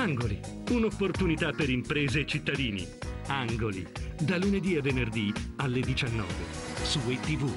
Angoli, un'opportunità per imprese e cittadini. Angoli, da lunedì a venerdì alle 19 su ETV.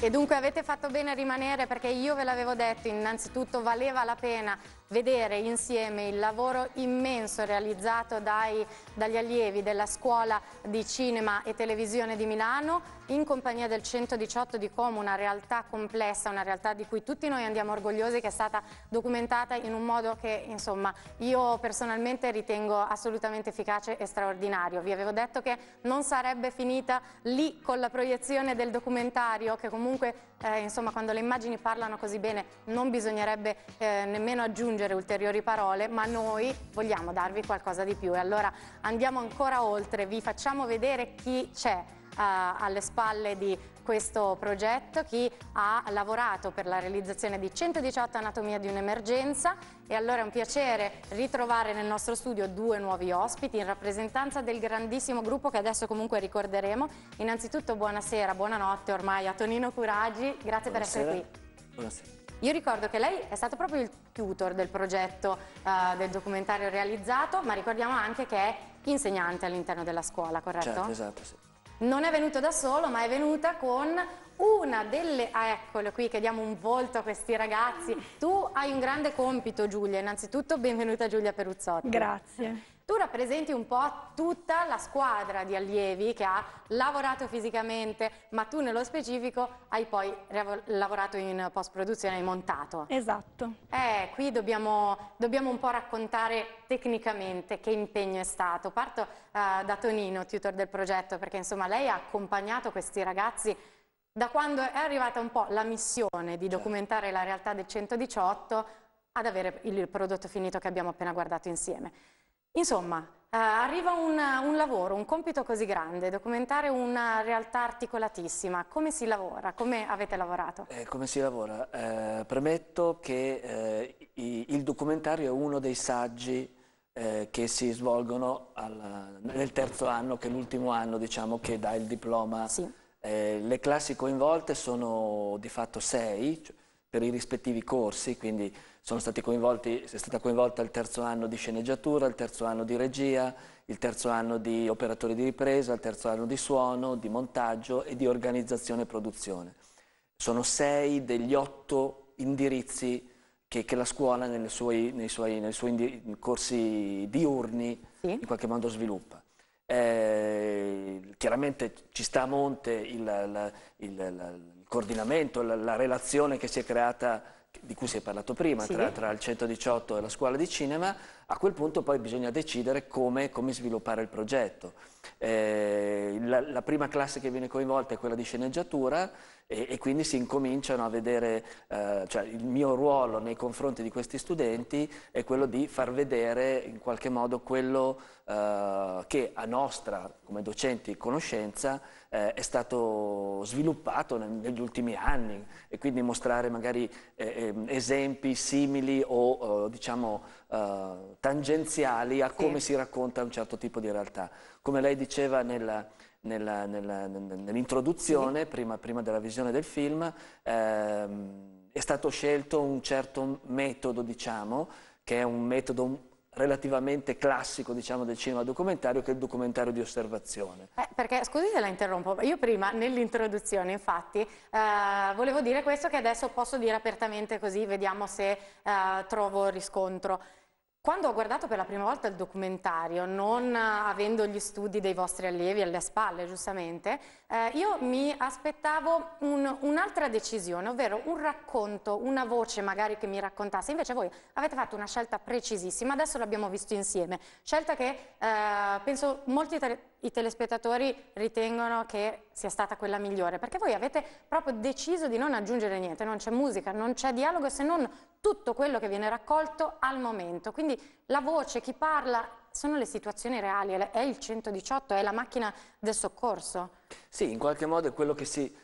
E dunque avete fatto bene a rimanere perché io ve l'avevo detto, innanzitutto valeva la pena vedere insieme il lavoro immenso realizzato dai, dagli allievi della Scuola di Cinema e Televisione di Milano in compagnia del 118 di Como, una realtà complessa, una realtà di cui tutti noi andiamo orgogliosi, che è stata documentata in un modo che insomma io personalmente ritengo assolutamente efficace e straordinario. Vi avevo detto che non sarebbe finita lì con la proiezione del documentario che comunque eh, insomma quando le immagini parlano così bene non bisognerebbe eh, nemmeno aggiungere ulteriori parole, ma noi vogliamo darvi qualcosa di più e allora andiamo ancora oltre, vi facciamo vedere chi c'è eh, alle spalle di questo progetto, chi ha lavorato per la realizzazione di 118 Anatomia di un'emergenza e allora è un piacere ritrovare nel nostro studio due nuovi ospiti in rappresentanza del grandissimo gruppo che adesso comunque ricorderemo. Innanzitutto buonasera, buonanotte ormai a Tonino Curaggi, grazie buonasera. per essere qui. Buonasera. Io ricordo che lei è stato proprio il tutor del progetto uh, del documentario realizzato, ma ricordiamo anche che è insegnante all'interno della scuola, corretto? Certo, esatto, sì non è venuto da solo ma è venuta con una delle... Ah, eccolo qui che diamo un volto a questi ragazzi. Tu hai un grande compito Giulia, innanzitutto benvenuta Giulia Peruzzotti. Grazie. Tu rappresenti un po' tutta la squadra di allievi che ha lavorato fisicamente, ma tu nello specifico hai poi lavorato in post-produzione, hai montato. Esatto. Eh, qui dobbiamo, dobbiamo, un po' raccontare tecnicamente che impegno è stato. Parto eh, da Tonino, tutor del progetto, perché insomma lei ha accompagnato questi ragazzi da quando è arrivata un po' la missione di certo. documentare la realtà del 118 ad avere il prodotto finito che abbiamo appena guardato insieme. Insomma, eh, arriva un, un, lavoro, un compito così grande, documentare una realtà articolatissima. Come si lavora? Come avete lavorato? Eh, come si lavora? Eh, premetto che eh, i, il documentario è uno dei saggi eh, che si svolgono al, nel terzo anno, che è l'ultimo anno diciamo, che dà il diploma. Sì. Eh, le classi coinvolte sono di fatto sei, cioè, per i rispettivi corsi, quindi sono stati coinvolti, è stata coinvolta il terzo anno di sceneggiatura, il terzo anno di regia, il terzo anno di operatori di ripresa, il terzo anno di suono, di montaggio e di organizzazione e produzione. Sono sei degli otto indirizzi che, che la scuola suoi, nei suoi, nei suoi corsi diurni sì. in qualche modo sviluppa. Eh, chiaramente ci sta a monte il, la, il, la coordinamento, la, la, relazione che si è creata, di cui si è parlato prima, sì. tra, tra il 118 e la scuola di cinema, a quel punto poi bisogna decidere come, come sviluppare il progetto. Eh, la, la, prima classe che viene coinvolta è quella di sceneggiatura e, e quindi si incominciano a vedere, eh, cioè il mio ruolo nei confronti di questi studenti è quello di far vedere in qualche modo quello eh, che a nostra, come docenti, conoscenza eh, è stato sviluppato nel, negli ultimi anni e quindi mostrare magari eh, ehm, esempi simili o eh, diciamo uh, tangenziali a come si racconta un certo tipo di realtà. Come lei diceva nell'introduzione, sì. prima, prima, della visione del film, ehm, è stato scelto un certo metodo, diciamo, che è un metodo relativamente classico diciamo, del cinema documentario che è il documentario di osservazione. Eh, perché, scusi se la interrompo, io prima nell'introduzione infatti eh, volevo dire questo che adesso posso dire apertamente così vediamo se eh, trovo riscontro. Quando ho guardato per la prima volta il documentario, non avendo gli studi dei vostri allievi alle spalle, giustamente, eh, io mi aspettavo un'altra un decisione, ovvero un racconto, una voce magari che mi raccontasse. Invece voi avete fatto una scelta precisissima, adesso l'abbiamo visto insieme. Scelta che eh, penso molti italiani i telespettatori ritengono che sia stata quella migliore, perché voi avete proprio deciso di non aggiungere niente, non c'è musica, non c'è dialogo se non tutto quello che viene raccolto al momento. Quindi la voce, chi parla, sono le situazioni reali, è il 118, è la macchina del soccorso. Sì, in qualche modo è quello che si,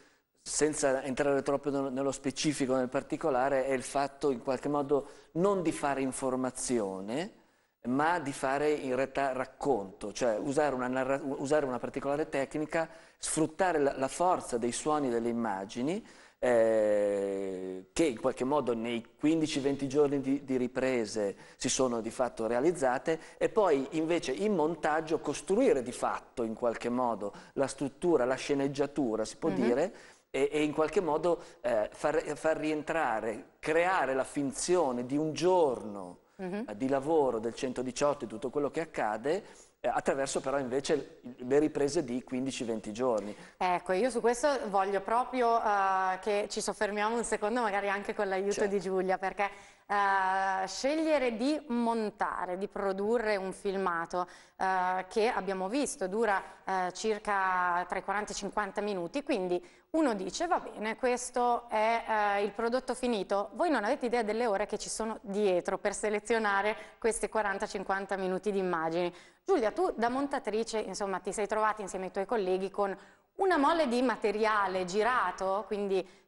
senza entrare troppo nello specifico, nel particolare, è il fatto in qualche modo non di fare informazione, ma di fare in realtà racconto, cioè usare una, narra- usare una particolare tecnica, sfruttare la, la, forza dei suoni e delle immagini eh, che in qualche modo nei 15-20 giorni di, di, riprese si sono di fatto realizzate e poi invece in montaggio costruire di fatto in qualche modo la struttura, la sceneggiatura, si può mm-hmm. dire, e, e, in qualche modo eh, far, far rientrare, creare la finzione di un giorno uh-huh. di lavoro del 118 e tutto quello che accade, eh, attraverso però invece le riprese di 15-20 giorni. Ecco, io su questo voglio proprio uh, che ci soffermiamo un secondo, magari anche con l'aiuto certo. di Giulia, perché eh, scegliere di montare, di produrre un filmato eh, che abbiamo visto dura eh, circa tra i 40 e i 50 minuti, quindi uno dice va bene, questo è eh, il prodotto finito, voi non avete idea delle ore che ci sono dietro per selezionare questi 40-50 minuti di immagini. Giulia, tu da montatrice insomma, ti sei trovata insieme ai tuoi colleghi con una mole di materiale girato, quindi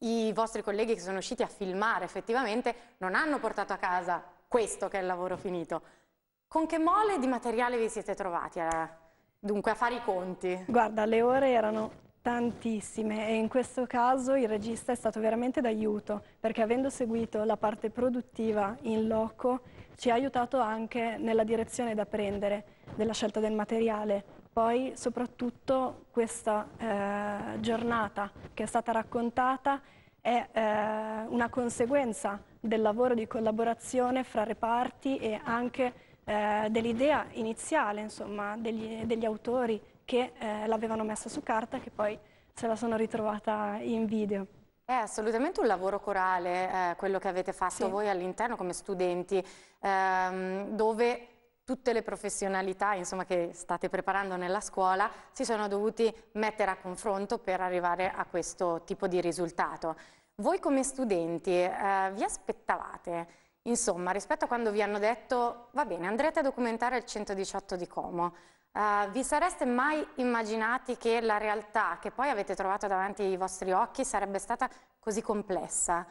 i vostri colleghi che sono usciti a filmare effettivamente non hanno portato a casa questo che è il lavoro finito. Con che mole di materiale vi siete trovati a, dunque a fare i conti? Guarda, le ore erano tantissime e in questo caso il regista è stato veramente d'aiuto perché avendo seguito la parte produttiva in loco ci ha aiutato anche nella direzione da prendere della scelta del materiale poi soprattutto questa eh, giornata che è stata raccontata è eh, una conseguenza del lavoro di collaborazione fra reparti e anche eh, dell'idea iniziale insomma, degli, degli, autori che eh, l'avevano messa su carta e che poi se la sono ritrovata in video. È assolutamente un lavoro corale eh, quello che avete fatto sì. voi all'interno come studenti, ehm, dove tutte le professionalità insomma, che state preparando nella scuola si sono dovuti mettere a confronto per arrivare a questo tipo di risultato. Voi come studenti eh, vi aspettavate? Insomma, rispetto a quando vi hanno detto, va bene, andrete a documentare il 118 di Como, Uh, vi sareste mai immaginati che la realtà che poi avete trovato davanti ai vostri occhi sarebbe stata così complessa?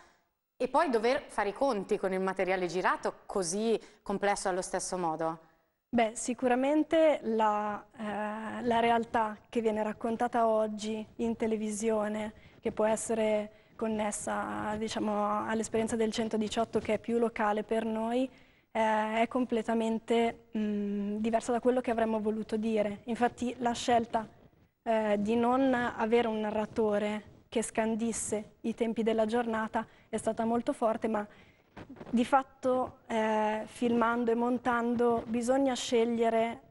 E poi dover fare i conti con il materiale girato così complesso allo stesso modo? Beh, sicuramente la, eh, la, realtà che viene raccontata oggi in televisione, che può essere connessa diciamo, all'esperienza del 118 che è più locale per noi, eh, è completamente mh, diversa da quello che avremmo voluto dire. Infatti la scelta eh, di non avere un narratore che scandisse i tempi della giornata è stata molto forte, ma di fatto eh, filmando e montando bisogna scegliere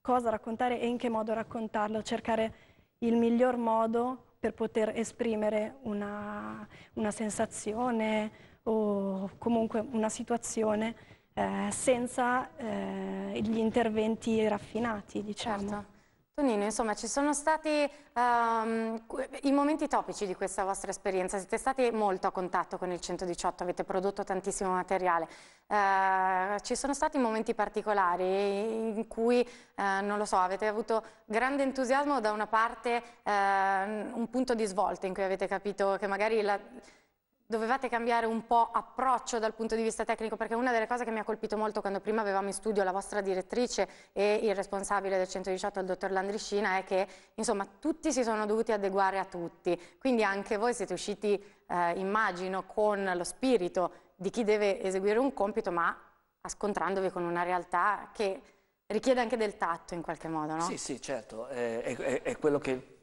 cosa raccontare e in che modo raccontarlo, cercare il miglior modo per poter esprimere una, una sensazione o comunque una situazione eh, senza eh, gli interventi raffinati, diciamo. Certo. Tonino, insomma, ci sono stati um, i momenti topici di questa vostra esperienza, siete stati molto a contatto con il 118, avete prodotto tantissimo materiale, uh, ci sono stati momenti particolari in cui, uh, non lo so, avete avuto grande entusiasmo da una parte, uh, un punto di svolta in cui avete capito che magari la dovevate cambiare un po' approccio dal punto di vista tecnico perché una delle cose che mi ha colpito molto quando prima avevamo in studio la vostra direttrice e il responsabile del 118 il dottor Landriscina è che insomma tutti si sono dovuti adeguare a tutti quindi anche voi siete usciti eh, immagino con lo spirito di chi deve eseguire un compito ma scontrandovi con una realtà che richiede anche del tatto in qualche modo no? Sì sì certo è, è, è quello che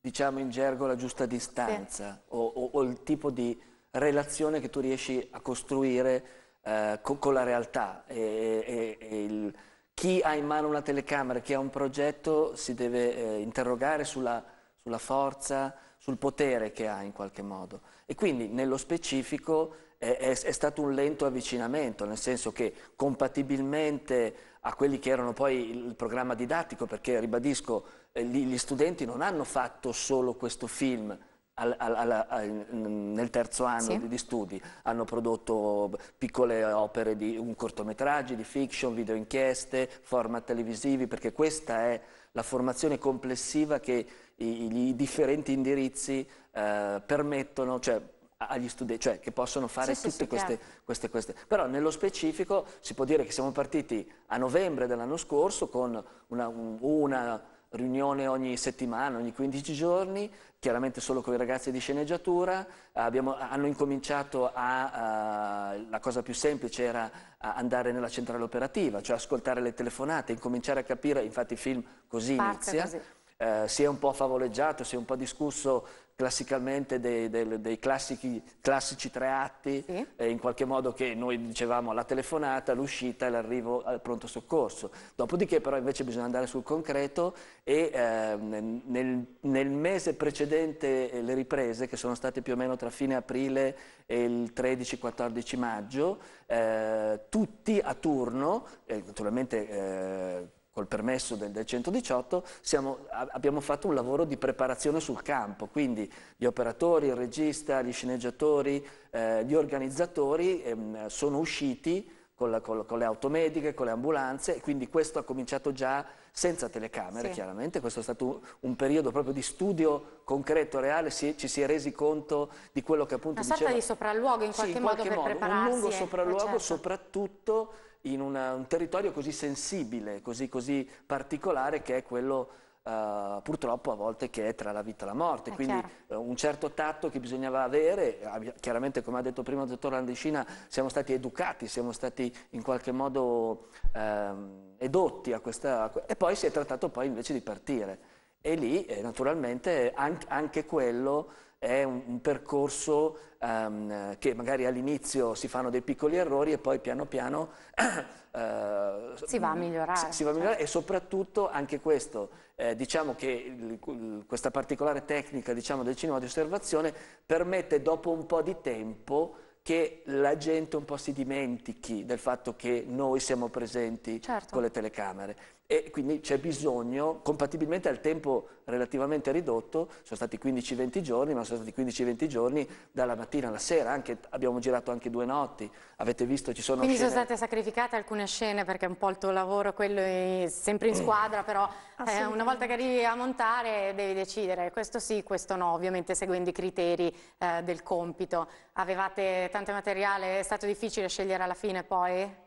diciamo in gergo la giusta distanza sì. o, o, o il tipo di relazione che tu riesci a costruire eh, con, con, la realtà. E, e, e il, chi ha in mano una telecamera, chi ha un progetto, si deve eh, interrogare sulla, sulla forza, sul potere che ha in qualche modo. E quindi nello specifico è, è, è, stato un lento avvicinamento, nel senso che compatibilmente a quelli che erano poi il programma didattico, perché ribadisco, eh, gli, gli studenti non hanno fatto solo questo film, al, al, al, nel terzo anno sì. di studi hanno prodotto piccole opere di un cortometraggi, di fiction, video inchieste, format televisivi, perché questa è la formazione complessiva che i, i differenti indirizzi eh, permettono, cioè agli studenti, cioè che possono fare sì, tutte sì, queste, queste, queste, Però nello specifico si può dire che siamo partiti a novembre dell'anno scorso con una, una riunione ogni settimana, ogni 15 giorni, chiaramente solo con i ragazzi di sceneggiatura, eh, abbiamo, hanno incominciato a, a, eh, la cosa più semplice era eh, andare nella centrale operativa, cioè ascoltare le telefonate, incominciare a capire, infatti il film così Parte inizia, così. Eh, si è un po' favoleggiato, si è un po' discusso classicamente dei, dei, dei classici, classici, tre atti, sì. eh, in qualche modo che noi dicevamo la telefonata, l'uscita e l'arrivo al pronto soccorso. Dopodiché però invece bisogna andare sul concreto e eh, nel, nel, mese precedente eh, le riprese, che sono state più o meno tra fine aprile e il 13-14 maggio, eh, tutti a turno, eh, naturalmente eh, col permesso del, 118, siamo, abbiamo fatto un lavoro di preparazione sul campo, quindi gli operatori, il regista, gli sceneggiatori, eh, gli organizzatori ehm, sono usciti con, la, con, con, le automediche, con le ambulanze, e quindi questo ha cominciato già senza telecamere, sì. chiaramente, questo è stato un, un, periodo proprio di studio concreto, reale, si, ci si è resi conto di quello che appunto Una diceva... sorta di sopralluogo in qualche, sì, in qualche modo, modo per prepararsi. un lungo eh, sopralluogo certo. soprattutto in una, un territorio così sensibile, così, così particolare che è quello eh, purtroppo a volte che è tra la vita e la morte, è quindi eh, un certo tatto che bisognava avere, chiaramente come ha detto prima il dottor Landescina siamo stati educati, siamo stati in qualche modo ehm, edotti a questa... e poi si è trattato poi invece di partire e lì eh, naturalmente anche, anche quello è un, un percorso um, che magari all'inizio si fanno dei piccoli errori e poi piano piano uh, si va a migliorare. Si, si va a migliorare cioè. e soprattutto anche questo, eh, diciamo che il, questa particolare tecnica diciamo, del cinema di osservazione permette dopo un po' di tempo che la gente un po' si dimentichi del fatto che noi siamo presenti certo. con le telecamere e quindi c'è bisogno, compatibilmente al tempo relativamente ridotto, sono stati 15-20 giorni, ma sono stati 15-20 giorni dalla mattina alla sera, anche, abbiamo girato anche due notti, avete visto ci sono Quindi scene... sono state sacrificate alcune scene perché è un po' il tuo lavoro, quello è sempre in mm. squadra, però eh, una volta che arrivi a montare devi decidere questo sì, questo no, ovviamente seguendo i criteri eh, del compito. Avevate tanto materiale, è stato difficile scegliere alla fine poi?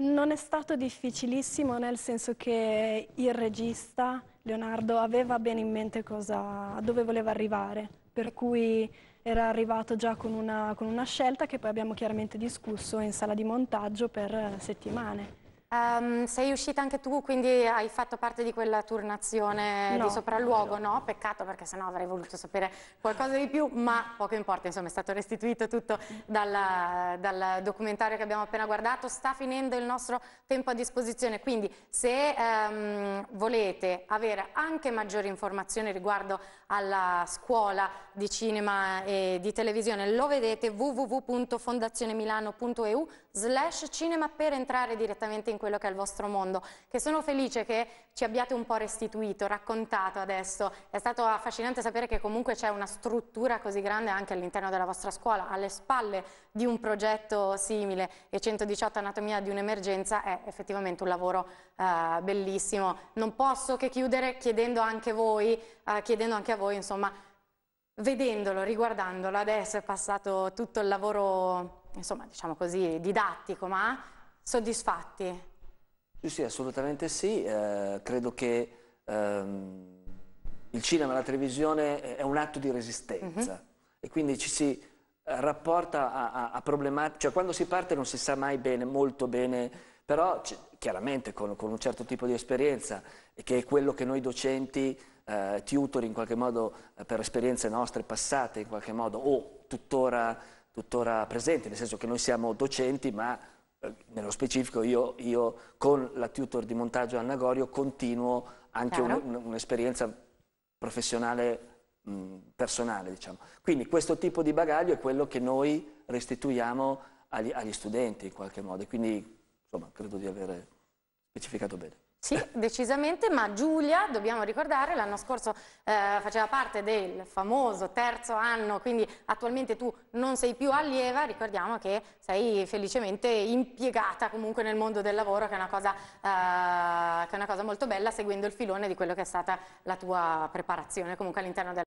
Non è stato difficilissimo nel senso che il regista Leonardo aveva bene in mente cosa, dove voleva arrivare, per cui era arrivato già con una, con una scelta che poi abbiamo chiaramente discusso in sala di montaggio per settimane. Um, sei uscita anche tu, quindi hai fatto parte di quella turnazione no, di sopralluogo, no? no? Peccato perché sennò avrei voluto sapere qualcosa di più, ma poco importa, insomma è stato restituito tutto dalla, dal documentario che abbiamo appena guardato. Sta finendo il nostro tempo a disposizione, quindi se um, volete avere anche maggiori informazioni riguardo alla scuola di cinema e di televisione, lo vedete www.fondazionemilano.eu slash cinema per entrare direttamente in quello che è il vostro mondo, che sono felice che ci abbiate un po' restituito, raccontato adesso. È stato affascinante sapere che comunque c'è una struttura così grande anche all'interno della vostra scuola, alle spalle di un progetto simile e 118 Anatomia di un'emergenza è effettivamente un lavoro eh, bellissimo. Non posso che chiudere chiedendo anche voi, eh, chiedendo anche a voi, insomma, vedendolo, riguardandolo, adesso è passato tutto il lavoro insomma, diciamo così, didattico, ma soddisfatti? Sì, sì assolutamente sì. Eh, credo che ehm, il cinema e la televisione è un atto di resistenza mm -hmm. e quindi ci si eh, rapporta a, a, a problematiche, cioè quando si parte non si sa mai bene, molto bene, però chiaramente con, con, un certo tipo di esperienza che è quello che noi docenti, eh, tutor in qualche modo eh, per esperienze nostre passate in qualche modo o tuttora tuttora presente, nel senso che noi siamo docenti, ma eh, nello specifico io, io, con la tutor di montaggio al Nagorio continuo anche un'esperienza un, un professionale mh, personale. Diciamo. Quindi questo tipo di bagaglio è quello che noi restituiamo agli, agli studenti in qualche modo, quindi insomma, credo di avere specificato bene. Sì, decisamente, ma Giulia, dobbiamo ricordare, l'anno scorso eh, faceva parte del famoso terzo anno, quindi attualmente tu non sei più allieva, ricordiamo che sei felicemente impiegata comunque nel mondo del lavoro, che è una cosa, eh, che è una cosa molto bella, seguendo il filone di quello che è stata la tua preparazione comunque all'interno della...